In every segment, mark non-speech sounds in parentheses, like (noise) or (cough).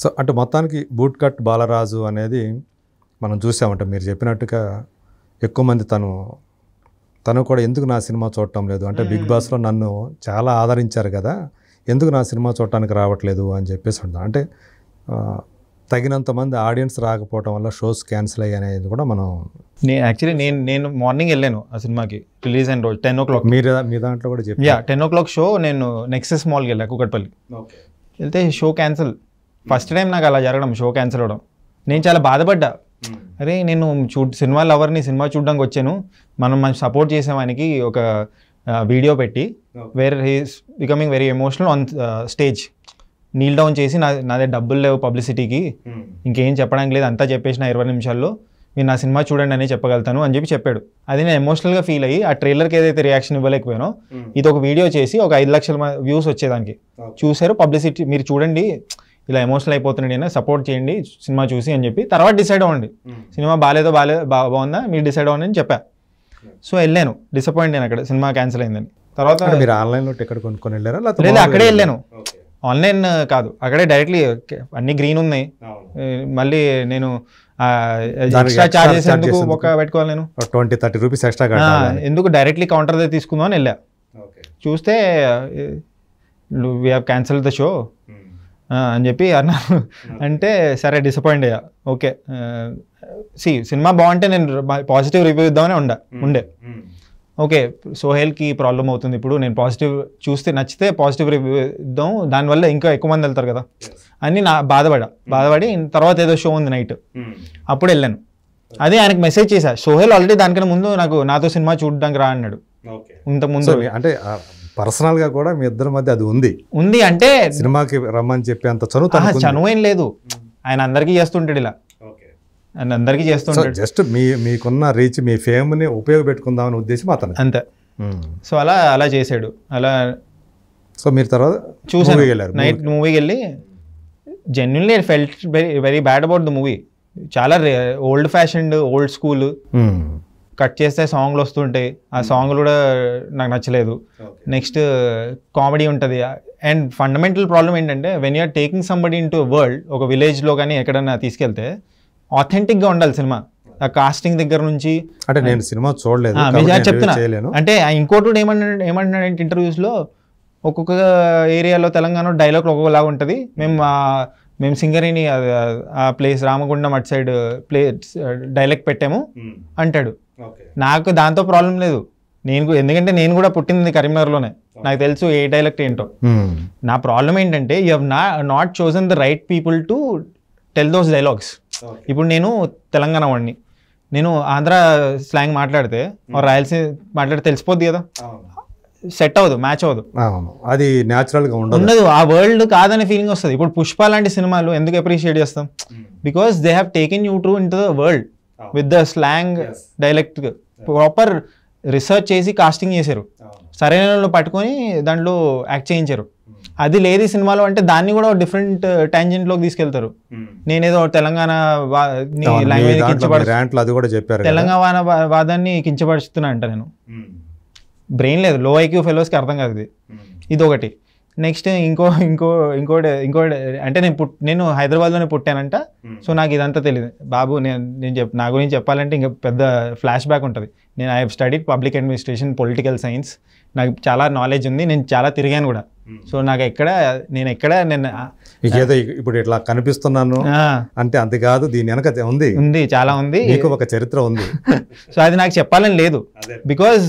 So అటు మొత్తానికి boot cut Balaraju అనేది మనం చూసామంట మీరు చెప్పినట్టుగా ఎక్కువ మంది తను తను కూడా ఎందుకు నా సినిమా చూడటం లేదు అంటే బిగ్ బాస్లో నన్ను చాలా ఆదరించారు కదా ఎందుకు నా సినిమా చూడటానికి రావట్లేదు అని చెప్పేసి ఉంటాం అంటే తగినంత మంది ఆడియన్స్ రాకపోవడం వల్ల షోస్ క్యాన్సిల్ అయ్యి అనేది కూడా మనం నేను యాక్చువల్లీ నేను నేను మార్నింగ్ వెళ్ళాను ఆ సినిమాకి రిలీజ్ అయిన రోజు టెన్ ఓ క్లాక్ మీరు మీ దాంట్లో కూడా చెప్పి టెన్ ఓ క్లాక్ షో నేను నెక్సెస్ మాల్కి వెళ్ళాను కూకట్పల్లి వెళ్తే షో క్యాన్సిల్ ఫస్ట్ టైం నాకు అలా జరగడం షో క్యాన్సిల్ అవడం నేను చాలా బాధపడ్డా hmm. అరే నేను చూ సినిమా లవర్ని సినిమా చూడడానికి వచ్చాను మనం మనం సపోర్ట్ చేసేవానికి ఒక వీడియో పెట్టి where he's becoming very emotional on stage kneel down చేసి నా నాదే డబ్బులు లేవు పబ్లిసిటీకి hmm. ఇంకేం చెప్పడానికి లేదు అంతా చెప్పేసిన ఇరవై నిమిషాల్లో మీరు నా సినిమా చూడండి అని చెప్పగలుగుతాను అని చెప్పి చెప్పాడు అది నేను ఎమోషనల్గా ఫీల్ అయ్యి ఆ ట్రైలర్కి ఏదైతే రియాక్షన్ ఇవ్వలేకపోయానో hmm. ఇది ఒక వీడియో చేసి ఒక ఐదు లక్షల వ్యూస్ వచ్చేదానికి చూశారు పబ్లిసిటీ మీరు చూడండి ఇలా ఎమోషనల్ అయిపోతున్నాడు అయినా సపోర్ట్ చేయండి సినిమా చూసి అని చెప్పి తర్వాత డిసైడ్ అవ్వండి hmm. సినిమా బాగాలేదో బాగాలే బాగుందా మీరు డిసైడ్ అవ్వండి అని చెప్పా సో వెళ్ళాను డిసప్పాయింట్ నేను అక్కడ సినిమా క్యాన్సిల్ అయిందని తర్వాత మీరు ఆన్లైన్లో టికెట్ కొనుక్కొని వెళ్ళారా లేదు అక్కడే వెళ్ళాను ఆన్లైన్ కాదు అక్కడే డైరెక్ట్లీ అన్ని గ్రీన్ ఉన్నాయి మళ్ళీ నేను ఎక్స్ట్రా చార్జెస్ ఎందుకు ఒక పెట్టుకోవాలి నేను ట్వంటీ థర్టీ రూపీస్ ఎక్స్ట్రా ఎందుకు డైరెక్ట్లీ కౌంటర్ దగ్గర తీసుకుందాం అని వెళ్ళా చూస్తే we have cancel the show అని చెప్పి అన్నారు (laughs) అంటే సరే డిసప్పాయింట్ అయ్యా ఓకే సి సినిమా బాగుంటే నేను పాజిటివ్ రివ్యూ ఇద్దామని ఉండ ఉండే ఓకే సోహెల్కి ప్రాబ్లం అవుతుంది ఇప్పుడు నేను పాజిటివ్ చూస్తే నచ్చితే పాజిటివ్ రివ్యూ ఇద్దాం దానివల్ల ఇంకా ఎక్కువ మంది వెళ్తారు కదా అని నా బాధపడా బాధపడి తర్వాత ఏదో షో ఉంది నైట్ అప్పుడు వెళ్ళాను అదే ఆయనకు మెసేజ్ చేశా సోహెల్ ఆల్రెడీ దానికన్నా ముందు నాకు నాతో సినిమా చూడడానికి రా అన్నాడు ఇంత ముందు అంటే పర్సనల్గా కూడా మీ ఇద్దరి మధ్య అది ఉంది ఉంది అంటే సినిమాకి రమ్మని చెప్పి అంత చనువు చనువు ఏం లేదు ఆయన అందరికీ చేస్తుంటాడు ఇలా ఆయన అందరికీ చేస్తుంటాడు జస్ట్ మీ మీకున్న రీచ్ మీ ఫేమ్ని ఉపయోగపెట్టుకుందామనే ఉద్దేశం అతను అంతే సో అలా అలా చేశాడు అలా సో మీరు తర్వాత చూసి నైట్ మూవీకి వెళ్ళి genuinely felt very very bad about the movie చాలా old fashioned old school cut చేస్తే సాంగ్లు వస్తుంటాయి ఆ hmm. సాంగ్లు కూడా నాకు నచ్చలేదు నెక్స్ట్ కామెడీ ఉంటుంది అండ్ ఫండమెంటల్ ప్రాబ్లం ఏంటంటే when you're taking somebody into world ఒక విలేజ్లో కానీ ఎక్కడన్నా తీసుకెళ్తే ఆథెంటిక్గా ఉండాలి సినిమా ఆ కాస్టింగ్ దగ్గర నుంచి అంటే నేను సినిమా చూడలేదు చెప్తున్నా అంటే ఇంకోటి కూడా ఏమంటున్నాడు అంటే ఇంటర్వ్యూస్లో ఒక్కొక్క ఏరియాలో తెలంగాణ డైలాగ్ ఒక్కొక్కలాగా ఉంటుంది మేము మేము సింగరేణి ఆ ప్లేస్ రామగుండం అటు సైడ్ ప్లే డైలాగ్ పెట్టాము hmm. అంటాడు నాకు దాంతో ప్రాబ్లం లేదు నేను ఎందుకంటే నేను కూడా పుట్టింది కరీంనగర్లోనే నాకు తెలుసు ఏ డైలెక్ట్ ఏంటో నా ప్రాబ్లం ఏంటంటే యూ హెవ్ నా not chosen the right people to tell those dialogues ఇప్పుడు నేను తెలంగాణ వాడిని నేను ఆంధ్ర స్లాంగ్ మాట్లాడితే రాయలసీమ మాట్లాడితే తెలిసిపోద్ది కదా సెట్ అవ్వదు మ్యాచ్ అవ్వదు అది నేచురల్గా ఉండదు ఉండదు ఆ వరల్డ్ కాదనే ఫీలింగ్ వస్తుంది ఇప్పుడు పుష్ప లాంటి సినిమాలు ఎందుకు అప్రిషియేట్ చేస్తాం because they have taken you through into the world with the slang dialect proper research చేసి కాస్టింగ్ చేశారు oh. సరైన పట్టుకొని దాంట్లో యాక్ట్ చేయించారు hmm. అది లేదు ఈ సినిమాలో అంటే దాన్ని కూడా డిఫరెంట్ uh, లోకి తీసుకెళ్తారు hmm. నేనేదో తెలంగాణ లాంగ్వేజ్ తెలంగాణ వాదాన్ని కించపరుస్తున్నా అంట నేను బ్రెయిన్ hmm. లేదు లో ఐక్యూ ఫెలోస్కి అర్థం కాదు ఇది ఇది ఒకటి నెక్స్ట్ ఇంకో ఇంకో ఇంకోటి ఇంకోటి అంటే నేను పుట్ నేను హైదరాబాద్లోనే పుట్టానంట సో నాకు ఇదంతా తెలియదు బాబు నేను నేను చెప్ నా గురించి చెప్పాలంటే ఇంకా పెద్ద ఫ్లాష్ బ్యాక్ ఉంటుంది నేను I have study public administration political science నాకు చాలా నాలెడ్జ్ ఉంది నేను చాలా తిరిగాను కూడా సో నాకు ఎక్కడ నేను ఎక్కడ నేను ఏదో ఇప్పుడు ఇట్లా కనిపిస్తున్నాను అంటే అంతేకాదు దీని వెనక ఉంది ఉంది చాలా ఉంది ఒక చరిత్ర ఉంది (laughs) సో అది నాకు చెప్పాలని లేదు because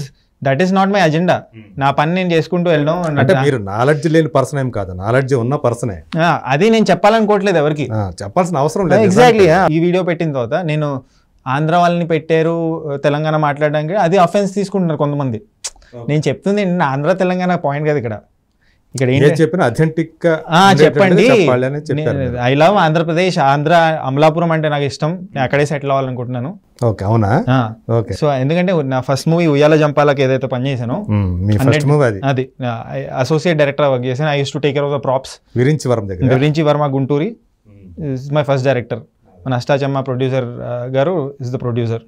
that is not my agenda నా పని నేను చేసుకుంటూ వెళ్ళడం అంటే మీరు నాలెడ్జ్ లేని పర్సన్ ఏం కాదు నాలెడ్జ్ ఉన్న పర్సనే అది నేను చెప్పాలనుకోవట్లేదు ఎవరికి చెప్పాల్సిన అవసరం లేదు ఎగ్జాక్ట్లీ ఈ వీడియో పెట్టిన తర్వాత నేను ఆంధ్ర వాళ్ళని పెట్టారు తెలంగాణ మాట్లాడడానికి అది అఫెన్స్ తీసుకుంటున్నారు కొంతమంది నేను చెప్తుంది ఆంధ్ర తెలంగాణ పాయింట్ కదా ఇక్కడ ఇక్కడ ఏం చెప్పిన అథెంటిక్ చెప్పండి ఐ లవ్ ఆంధ్రప్రదేశ్ ఆంధ్ర అమలాపురం అంటే నాకు ఇష్టం నేను అక్కడే సెటిల్ అవ్వాలనుకుంటున్నాను ఓకే అవునా ఓకే సో ఎందుకంటే నా ఫస్ట్ మూవీ ఉయ్యాల జంపాలకు ఏదైతే పనిచేసానో మీ మూవీ అది అది అసోసియేట్ డైరెక్టర్ వర్క్ చేశాను I use to take care of the props Virinchi Varma దగ్గర Virinchi Varma Gunturi is my first director మన అష్టాచమ్మ ప్రొడ్యూసర్ గారు is the producer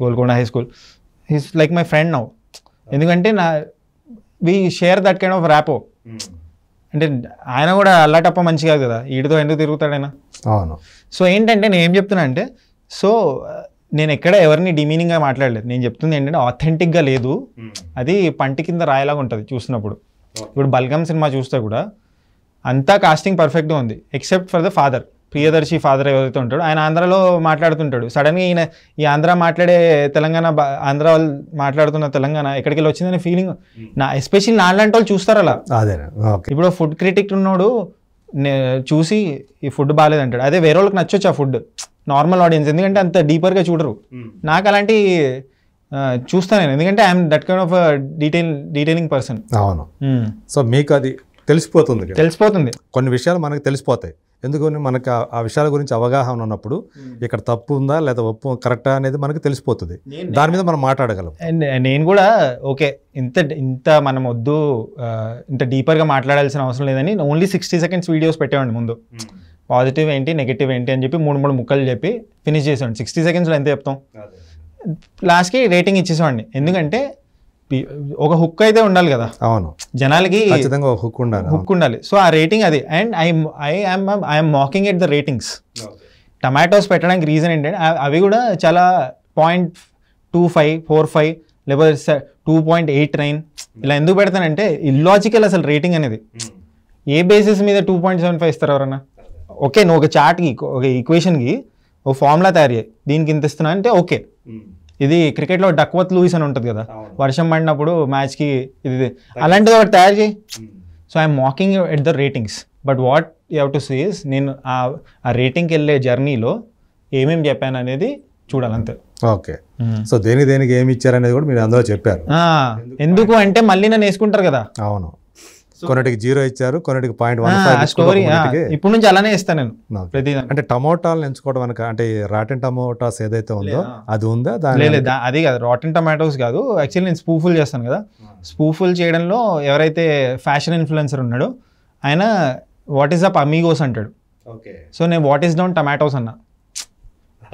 Golconda high school he's like my friend now ఎందుకంటే నా we share that kind of rapport అంటే ఆయన కూడా అల్లాటప్ప మంచి కాదు కదా వీటితో ఎందుకు తిరుగుతాడైనా అవును సో ఏంటంటే నేను ఏం చెప్తున్నా అంటే సో నేను ఎక్కడ ఎవరిని డిమీనింగ్గా మాట్లాడలేదు నేను చెప్తుంది ఏంటంటే ఆథెంటిక్గా లేదు hmm. అది పంటి కింద రాయలాగా ఉంటుంది చూసినప్పుడు ఇప్పుడు బల్గమ్ సినిమా చూస్తే కూడా అంతా కాస్టింగ్ పర్ఫెక్ట్గా ఉంది except for the father Priyadarshi father ఎవరైతే ఉంటాడు ఆయన ఆంధ్రాలో మాట్లాడుతుంటాడు సడన్గా ఈయన ఈ ఆంధ్ర మాట్లాడే తెలంగాణ ఆంధ్ర వాళ్ళు మాట్లాడుతున్న తెలంగాణ ఎక్కడికి వెళ్ళి వచ్చిందనే ఫీలింగ్ hmm. నా ఎస్పెషల్లీ లాంటి వాళ్ళు చూస్తారు అలా అదే ఇప్పుడు ఫుడ్ క్రిటిక్ ఉన్నాడు చూసి ఈ ఫుడ్ బాగాలేదంటాడు అదే వేరే వాళ్ళకి నచ్చొచ్చు ఆ ఫుడ్ నార్మల్ ఆడియన్స్ ఎందుకంటే అంత డీపర్గా చూడరు నాకు అలాంటి చూస్తా నేను ఎందుకంటే I'm that kind of detail detailing person అవును సో మీకు అది తెలిసిపోతుంది తెలిసిపోతుంది కొన్ని విషయాలు మనకు తెలిసిపోతాయి ఎందుకని మనకు ఆ విషయాల గురించి అవగాహన ఉన్నప్పుడు ఇక్కడ తప్పు ఉందా లేదా ఒప్పు కరెక్టా అనేది మనకు తెలిసిపోతుంది దాని మీద మనం మాట్లాడగలం నేను కూడా ఓకే ఇంత ఇంత మనం వద్దు ఇంత డీపర్గా మాట్లాడాల్సిన అవసరం లేదని ఓన్లీ సిక్స్టీ సెకండ్స్ వీడియోస్ పెట్టేవాడిని ముందు పాజిటివ్ ఏంటి నెగిటివ్ ఏంటి అని చెప్పి మూడు మూడు ముక్కలు చెప్పి ఫినిష్ చేసేవాడిని సిక్స్టీ సెకండ్స్లో ఎంత చెప్తాం లాస్ట్కి రేటింగ్ ఇచ్చేసేవాడిని ఎందుకంటే ఒక హుక్ అయితే ఉండాలి కదా అవును జనాలకి హుక్ ఉండాలి హుక్ ఉండాలి సో ఆ రేటింగ్ అది and I I I'm I'm mocking at the ratings tomatoes పెట్టడానికి రీజన్ ఏంటంటే అవి కూడా చాలా point two five four five లేకపోతే టూ పాయింట్ ఎయిట్ నైన్ ఇలా ఎందుకు పెడతానంటే ఇల్లాజికల్ అసలు రేటింగ్ అనేది hmm. ఏ బేసిస్ మీద టూ పాయింట్ సెవెన్ ఫైవ్ ఇస్తారు ఎవరన్నా ఓకే నువ్వు ఒక చాట్కి ఒక ఈక్వేషన్కి ఒక ఫార్ములా తయారు చేయి దీనికి ఇంత ఇస్తున్నా అంటే ఓకే ఇది క్రికెట్లో డక్వత్ లూయిస్ అని ఉంటుంది కదా వర్షం పడినప్పుడు మ్యాచ్కి ఇది అలాంటిది ఒకటి తయారు చేయి so I'm mocking at the ratings but what you have to sees నేను ఆ రేటింగ్కి వెళ్ళే జర్నీలో ఏమేమి చెప్పాను అనేది చూడాలంతే ఓకే సో దేని దేనికి ఏమి ఇచ్చారనేది కూడా మీరు అందరూ చెప్పారు ఎందుకు అంటే మళ్ళీ నన్ను వేసుకుంటారు కదా అవును కొన్నిటికి జీరో ఇచ్చారు కొన్నిటికి పాయింట్ వన్ ఇప్పుడు నుంచి అలానే ఇస్తాను నేను ప్రతి అంటే టమోటాలు ఎంచుకోవడం అనక అంటే రాటన్ టమోటాస్ ఏదైతే ఉందో అది ఉందా దాని అది కాదు రాటన్ టమాటోస్ కాదు యాక్చువల్లీ నేను స్పూఫుల్ చేస్తాను కదా స్పూఫుల్ చేయడంలో ఎవరైతే ఫ్యాషన్ ఇన్ఫ్లుయెన్సర్ ఉన్నాడో ఆయన వాట్ ఈస్ అప్ అమీగోస్ అంటాడు ఓకే సో నేను వాట్ ఈస్ డౌన్ టమాటోస్ అన్నా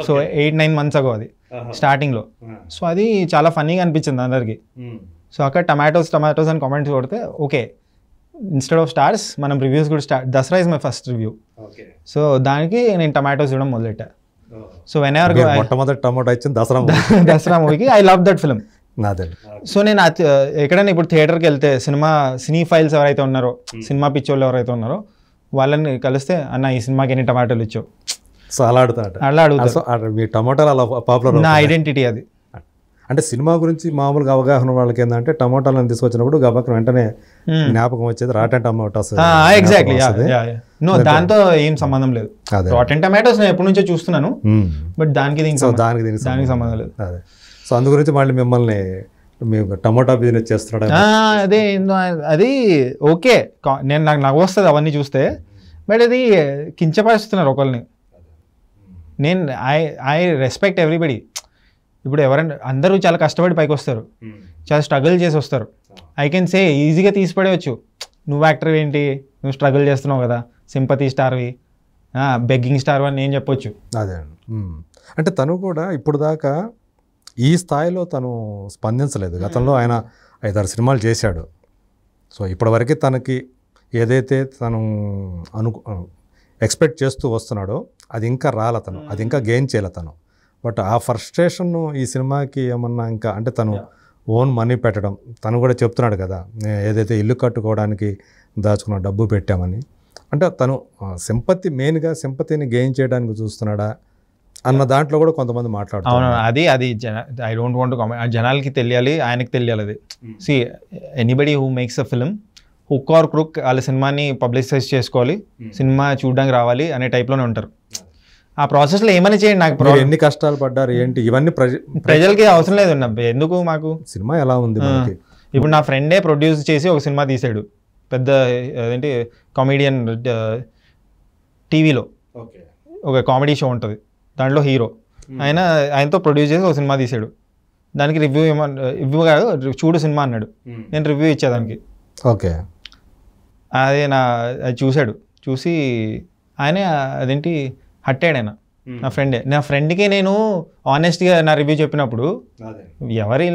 so eight nine months ago అది స్టార్టింగ్లో సో అది చాలా ఫన్నీగా అనిపించింది అందరికీ సో అక్కడ టమాటోస్ టమాటోస్ అని కామెంట్స్ కొడితే ఓకే ఇన్స్టెడ్ ఆఫ్ స్టార్స్ మనం రివ్యూస్ కూడా start Dasara is my first review so దానికి నేను టమాటోస్ చూడడం మొదలెట్టా సో వెన్ ఎవర్ టమాటో ఇచ్చింది దసరా (laughs) దసరా మూవీకి I love that film so నేను ఎక్కడైనా ఇప్పుడు థియేటర్కి వెళ్తే సినిమా సినీ ఫైల్స్ ఎవరైతే ఉన్నారో hmm. సినిమా పిచ్చోళ్ళు ఎవరైతే ఉన్నారో వాళ్ళని కలిస్తే అన్న ఈ సినిమాకి ఎన్ని టమాటోలు ఇచ్చావు సో అలా అడుగుతాడు అలా అడుగుతాడు మీ అలా పాపులర్ నా ఐడెంటిటీ అది అంటే సినిమా గురించి మామూలుగా అవగాహన వాళ్ళకి ఏంటంటే టమాటాలను తీసుకొచ్చినప్పుడు గబక్కన వెంటనే hmm. జ్ఞాపకం వచ్చేది రాటన్ టమాటోస్ ఎగ్జాక్ట్లీ నో దాంతో ఏం సంబంధం లేదు రాటన్ టమాటోస్ నేను ఎప్పటి నుంచో చూస్తున్నాను బట్ hmm. దానికి దానికి దానికి సంబంధం లేదు అదే సో అందు గురించి మళ్ళీ మిమ్మల్ని టమాటా బిజినెస్ చేస్తున్నాడు అదే అది ఓకే నేను నాకు నవ్వు వస్తుంది అవన్నీ చూస్తే బట్ అది కించపరుస్తున్నారు ఒకరిని నేను ఐ ఐ రెస్పెక్ట్ ఎవ్రీబడి ఇప్పుడు ఎవరైనా అందరూ చాలా కష్టపడి పైకి వస్తారు చాలా స్ట్రగుల్ చేసి వస్తారు ఐ కెన్ సే ఈజీగా తీసి నువ్వు యాక్టర్ ఏంటి నువ్వు స్ట్రగుల్ చేస్తున్నావు కదా సింపతి స్టార్వి బెగ్గింగ్ స్టార్ అని నేను చెప్పొచ్చు అదే అంటే తను కూడా ఇప్పుడు దాకా ఈ స్థాయిలో తను స్పందించలేదు గతంలో ఆయన ఐదారు సినిమాలు చేశాడు సో ఇప్పటివరకు తనకి ఏదైతే తను అను ఎక్స్పెక్ట్ చేస్తూ వస్తున్నాడో అది ఇంకా రాలతను అది ఇంకా గెయిన్ చేయలే తను బట్ ఆ ఫ్రస్ట్రేషన్ ఈ సినిమాకి ఏమన్నా ఇంకా అంటే తను ఓన్ మనీ పెట్టడం తను కూడా చెప్తున్నాడు కదా ఏదైతే ఇల్లు కట్టుకోవడానికి దాచుకున్న డబ్బు పెట్టామని అంటే తను సింపతి మెయిన్గా సింపతిని గెయిన్ చేయడానికి చూస్తున్నాడా అన్న దాంట్లో కూడా కొంతమంది మాట్లాడుతారు అవును అది అది ఐ డోంట్ వాంట్ కామెంట్ జనాలకి తెలియాలి ఆయనకి తెలియాలి అది see anybody who makes a film hook or crook వాళ్ళ సినిమాని పబ్లిసైజ్ చేసుకోవాలి hmm. సినిమా చూడడానికి రావాలి అనే టైప్లోనే ఉంటారు ఆ ప్రాసెస్లో ఏమని చేయండి నాకు ఎన్ని కష్టాలు పడ్డారు ఏంటి ఇవన్నీ ప్రజలకి అవసరం లేదు ఎందుకు మాకు సినిమా ఎలా ఉంది ఇప్పుడు నా ఫ్రెండే ప్రొడ్యూస్ చేసి ఒక సినిమా తీసాడు పెద్ద అదేంటి కామెడియన్ టీవీలో ఒక కామెడీ షో ఉంటుంది దాంట్లో హీరో ఆయన ఆయనతో ప్రొడ్యూస్ చేసి ఒక సినిమా తీసాడు దానికి రివ్యూ ఇవ్వ రివ్యూ కాదు చూడు సినిమా అన్నాడు నేను రివ్యూ ఇచ్చా దానికి ఓకే అదే నా అది చూశాడు చూసి ఆయన అదేంటి హట్టాడు ఆయన నా ఫ్రెండ్ నా ఫ్రెండ్కి నేను ఆనెస్ట్గా నా రివ్యూ చెప్పినప్పుడు ఎవరి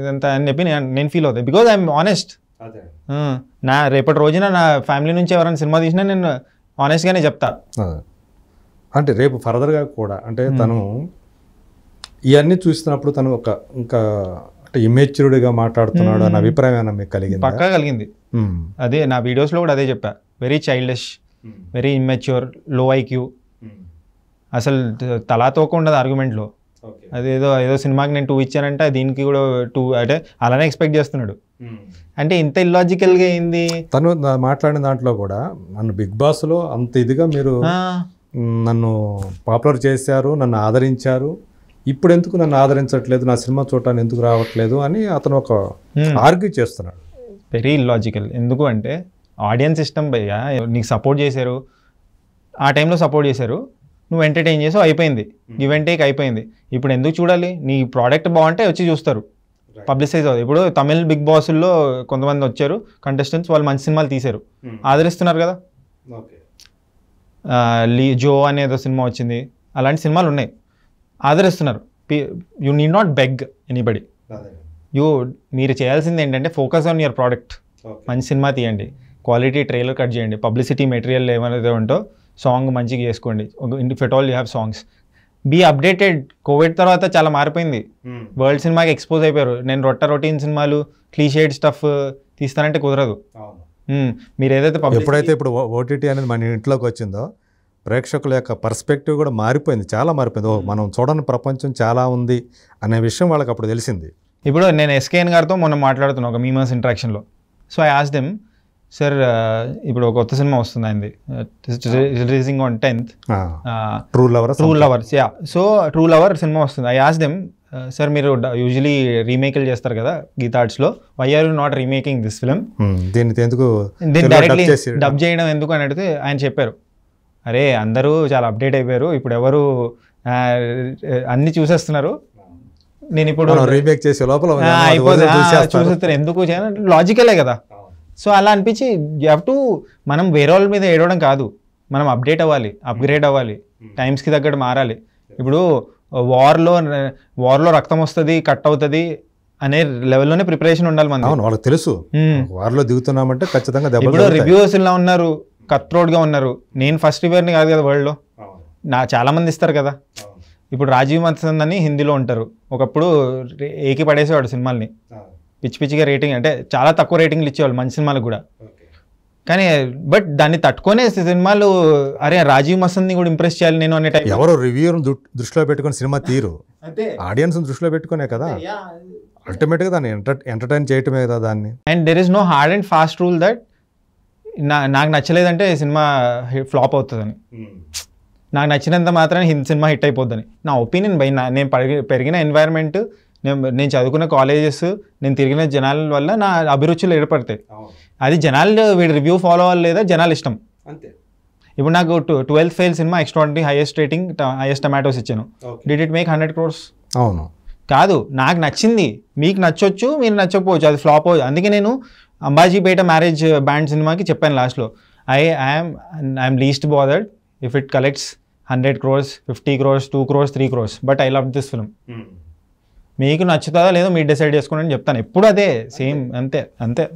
ఇదంతా అని చెప్పి నేను ఫీల్ అవుతాను బికాజ్ ఐఎమ్ ఆనెస్ట్ నా రేపటి రోజున నా ఫ్యామిలీ నుంచి ఎవరైనా సినిమా తీసినా నేను ఆనెస్ట్గానే చెప్తా అంటే రేపు ఫర్దర్గా కూడా అంటే తను ఇవన్నీ చూస్తున్నప్పుడు తను ఒక ఇంకా అంటే ఇమేచ్యూర్డ్గా మాట్లాడుతున్నాడు అన్న అభిప్రాయం ఏమైనా మీకు కలిగింది పక్కా కలిగింది అదే నా వీడియోస్లో కూడా అదే చెప్పా very childish very immature low IQ అసలు తలా తోక ఉండదు ఆర్గ్యుమెంట్లో అదేదో ఏదో సినిమాకి నేను టూ ఇచ్చానంటే దీనికి కూడా టూ అంటే అలానే ఎక్స్పెక్ట్ చేస్తున్నాడు hmm. అంటే ఇంత ఇల్లాజికల్గా అయింది తను మాట్లాడిన దాంట్లో కూడా నన్ను బిగ్ బాస్లో అంత ఇదిగా మీరు నన్ను పాపులర్ చేశారు నన్ను ఆదరించారు ఇప్పుడు ఎందుకు నన్ను ఆదరించట్లేదు నా సినిమా చూడటానికి ఎందుకు రావట్లేదు అని అతను ఒక ఆర్గ్యూ hmm. చేస్తున్నాడు వెరీ ఇల్లాజికల్ ఎందుకు అంటే ఆడియన్స్ ఇష్టం భయ్యా నీకు సపోర్ట్ చేశారు ఆ టైంలో సపోర్ట్ చేశారు నువ్వు ఎంటర్టైన్ చేసావు అయిపోయింది గివ్ అండ్ టేక్ అయిపోయింది ఇప్పుడు ఎందుకు చూడాలి నీ ప్రోడక్ట్ బాగుంటే వచ్చి చూస్తారు పబ్లిసైజ్ అవుతుంది ఇప్పుడు తమిళ్ బిగ్ బాసుల్లో కొంతమంది వచ్చారు కంటెస్టెంట్స్ వాళ్ళు మంచి సినిమాలు తీశారు hmm. ఆదరిస్తున్నారు కదా లీ జో అనేదో సినిమా వచ్చింది అలాంటి సినిమాలు ఉన్నాయి ఆదరిస్తున్నారు you need not beg anybody you మీరు చేయాల్సింది ఏంటంటే ఫోకస్ ఆన్ యువర్ ప్రోడక్ట్ మంచి సినిమా తీయండి క్వాలిటీ ట్రైలర్ కట్ చేయండి పబ్లిసిటీ మెటీరియల్ ఏమైతే ఉంటో సాంగ్ మంచిగా చేసుకోండి if at all you have songs be updated Covid తర్వాత చాలా మారిపోయింది hmm. వరల్డ్ సినిమాకి ఎక్స్పోజ్ అయిపోయారు నేను రొట్ట రొటీన్ సినిమాలు క్లీషేడ్ స్టఫ్ తీస్తానంటే కుదరదు మీరు ఏదైతే ఎప్పుడైతే ఇప్పుడు ఓటీటీ అనేది మన ఇంట్లోకి వచ్చిందో ప్రేక్షకుల యొక్క పర్స్పెక్టివ్ కూడా మారిపోయింది చాలా మారిపోయింది ఓ hmm. మనం చూడని ప్రపంచం చాలా ఉంది అనే విషయం వాళ్ళకి అప్పుడు తెలిసింది ఇప్పుడు నేను ఎస్కేఎన్ గారితో మొన్న మాట్లాడుతున్నాను ఒక మాస్ ఇంట్రాక్షన్లో so I ask them sir ఇప్పుడు ఒక కొత్త సినిమా వస్తుంది ఆయనది releasing on tenth true lover true lovers ya so true lover సినిమా వస్తుంది ఐ యాస్ దెమ్ సార్ మీరు యూజువలీ రీమేక్లు చేస్తారు కదా గీతా ఆర్ట్స్లో why are you not remaking this film దీన్ని ఎందుకు దీన్ని డైరెక్ట్లీ డబ్ చేయడం ఎందుకు అని అడిగితే ఆయన చెప్పారు అరే అందరూ చాలా అప్డేట్ అయిపోయారు ఇప్పుడు ఎవరు అన్ని చూసేస్తున్నారు నేను ఇప్పుడు రీమేక్ చేసే లోపల చూసేస్తారు ఎందుకు లాజికలే కదా సో అలా అనిపించి యూ హ్యావ్ టు మనం వేరే వాళ్ళ మీద ఏడవడం కాదు మనం అప్డేట్ అవ్వాలి అప్గ్రేడ్ అవ్వాలి టైమ్స్కి hmm. తగ్గట్టు మారాలి ఇప్పుడు వార్లో uh, వార్లో రక్తం వస్తుంది కట్ అవుతుంది అనే లెవెల్లోనే ప్రిపరేషన్ ఉండాలి మనం వాళ్ళకి తెలుసు వార్లో hmm. దిగుతున్నామంటే ఖచ్చితంగా ఇప్పుడు రివ్యూస్ ఇలా ఉన్నారు కత్ రోడ్గా ఉన్నారు నేను ఫస్ట్ రివ్యూర్ని కాదు కదా వరల్డ్లో నా చాలామంది ఇస్తారు కదా ఇప్పుడు రాజీవ్ మంత్ అని హిందీలో ఉంటారు ఒకప్పుడు ఏకి పడేసేవాడు సినిమాల్ని పిచ్చి పిచ్చిగా రేటింగ్ అంటే చాలా తక్కువ రేటింగ్లు ఇచ్చేవాళ్ళు మంచి సినిమాలకు కూడా కానీ బట్ దాన్ని తట్టుకునే సినిమాలు అరే రాజీవ్ మసంద్ని కూడా ఇంప్రెస్ చేయాలి నేను అనే టైం ఎవరో రివ్యూ దృష్టిలో పెట్టుకుని సినిమా తీరు ఆడియన్స్ దృష్టిలో పెట్టుకునే కదా అల్టిమేట్గా దాన్ని ఎంటర్టైన్ చేయటమే కదా దాన్ని and there is no hard and fast rule that నా నాకు నచ్చలేదంటే సినిమా ఫ్లాప్ అవుతుందని నాకు నచ్చినంత మాత్రమే సినిమా హిట్ అయిపోద్దని నా ఒపీనియన్ బై నేను పెరిగిన ఎన్వైరన్మెంట్ నేను నేను చదువుకున్న కాలేజెస్ నేను తిరిగిన జనాల వల్ల నా అభిరుచులు ఏర్పడతాయి అది జనాలు వీడి రివ్యూ ఫాలో అవ్వాలి లేదా జనాలు ఇష్టం అంతే ఇప్పుడు నాకు ట్వెల్త్ ఫెయిల్ సినిమా extraordinary highest rating highest tomatoes ఇచ్చాను did it make hundred crores అవును కాదు నాకు నచ్చింది మీకు నచ్చొచ్చు మీరు నచ్చకపోవచ్చు అది ఫ్లాప్ అవ్వచ్చు అందుకే నేను అంబాజీపేట మ్యారేజ్ బ్యాండ్ సినిమాకి చెప్పాను లాస్ట్లో I I'm I'm least bothered if it collects hundred crores fifty crores two crores three crores but I love this film మీకు నచ్చుతుందా లేదో మీరు డిసైడ్ చేసుకోండి అని చెప్తాను ఎప్పుడు అదే సేమ్ అంతే అంతే